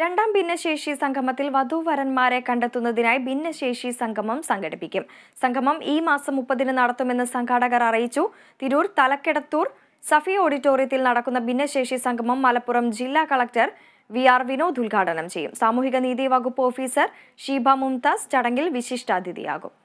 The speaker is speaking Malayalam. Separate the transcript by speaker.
Speaker 1: രണ്ടാം ഭിന്നശേഷി സംഗമത്തിൽ വധുവരന്മാരെ കണ്ടെത്തുന്നതിനായി ഭിന്നശേഷി സംഗമം സംഘടിപ്പിക്കും സംഗമം ഈ മാസം മുപ്പതിന് നടത്തുമെന്ന് സംഘാടകർ അറിയിച്ചു തിരൂർ തലക്കെടത്തൂർ സഫി ഓഡിറ്റോറിയത്തിൽ നടക്കുന്ന ഭിന്നശേഷി സംഗമം മലപ്പുറം ജില്ലാ കളക്ടർ വി ആർ വിനോദ് ഉദ്ഘാടനം ചെയ്യും സാമൂഹിക നീതി വകുപ്പ് ഓഫീസർ ഷീബ മുംതാസ് ചടങ്ങിൽ വിശിഷ്ടാതിഥിയാകും